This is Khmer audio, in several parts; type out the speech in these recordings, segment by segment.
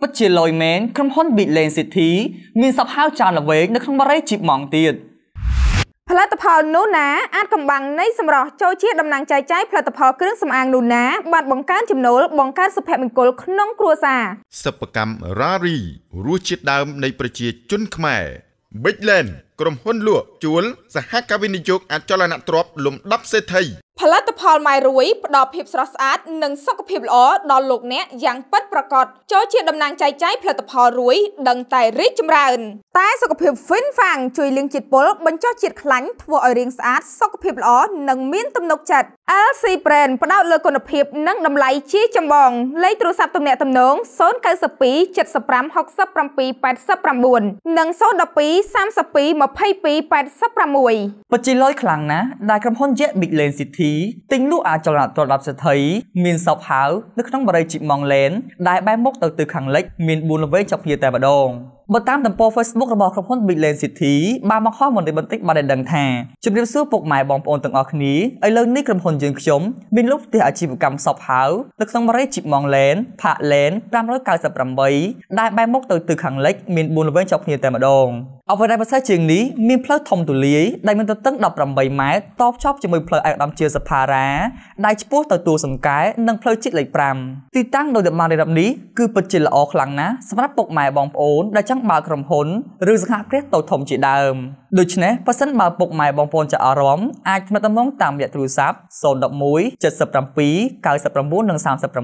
ពិតជាលយមែនក្រុមហ៊ុន Big Lane City មានសពហៅចានល្វែងនៅ ក្នុងបារីជីបម៉ងទៀតផលិតផលនូណា អាចកំបាំងនៃសម្រស់ចូលជាតំណាងចែកចាយផលិតផលគ្រឿងសម្អាងនូណា បានបង្កើនចំណូលបង្កើនសុភមង្គលក្នុង គ្រួសារសិប្បកម្មរ៉ារីរសជាតិដើម នៃ ប្រជាជនខ្មែរ Big Land ក្រុមហ៊ុនលក់ជួលសហការិនិយោគអចលនទ្រព្យលំដាប់សេដ្ឋីផលិតផលម៉ែរួយផ្ដល់ភាពស្រស់ស្អាត និងសុខភាពល្អដល់លោកអ្នកយ៉ាងពិតប្រាកដចូលជាតំណាងចែកចាយផលិតផលរួយដឹងតែរីកចម្រើន តែសុខភាព Fin Fang ជួយលាងជាតិពុលបញ្ចុះជាតិខ្លាញ់ធ្វើឲ្យរាងស្អាតសុខភាពល្អនិងមានទំនុកចិត្ត LC Brand ផ្ដោតលើគុណភាពនិងតម្លៃជាចម្បងលេខទូរស័ព្ទទំនាក់ទំនង092 75 67 89និង012 32 22 86បច្ចិលយខ្លាំងណាស់ដែលក្រុមហ៊ុន Jet Big Lane City ទិញលក់អចលនទ្រព្យដល់សេដ្ឋីមានសពហៅនៅក្នុងបរិយាជីម៉ងឡេនដែលបែរមុខទៅទិសខាងលិច មាន4ល្វែងចុះគ្នាតែម្ដងបើតាមទំព័រ Facebook របស់ក្រុមហ៊ុន Brilliant City បានបង្ហោះមុននេះបន្តិចបានដឹងថាជំរាបសួរពុកម៉ែបងប្អូនទាំងអស់គ្នាឥឡូវនេះក្រុមហ៊ុនយើងខ្ញុំមានលុបផ្ទះអាជីវកម្ម Shop House នៅក្នុងមរេជីបម៉ងឡែនផាក់ឡែន598ដែលបែរមុខទៅទិសខាងលិច មាន4ល្វែងជាប់គ្នាតែម្ដងអ្វីដែលប្រសើរជាងនេះមានផ្លូវធំទូលាយដែលមានទទឹង18ម៉ែត្រតភ្ជាប់ជាមួយផ្លូវឯកឧត្តមជាសភារាដែលឆ្ពោះទៅទួលសង្កែនិងផ្លូវជាតិលេខ5ទីតាំងដោយតំបន់រៀបនេះគឺពិតជាល្អខ្លាំងណាស់សម្រាប់ពុកម៉ែបងប្អូនដែលចង់បើកក្រុមហ៊ុនឬសហគ្រាសតូចធំជាដើមដូច្នេះបើសិនបើពុកម៉ែបងប្អូនចាអារម្មណ៍អាចទំនាក់ទំនងតាមរយៈទូរស័ព្ទ011 77 99និង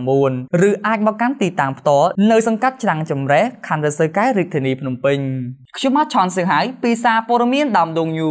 39ឬអាចមកកាន់ទីតាំងផ្ទាល់នៅសង្កាត់ច្រាំងចម្រេះខណ្ឌរសើកែរាជធានីភ្នំពេញ ខ្ញុំមកឆនសៀងហៃពីសារព័ត៌មានដើមដងញូ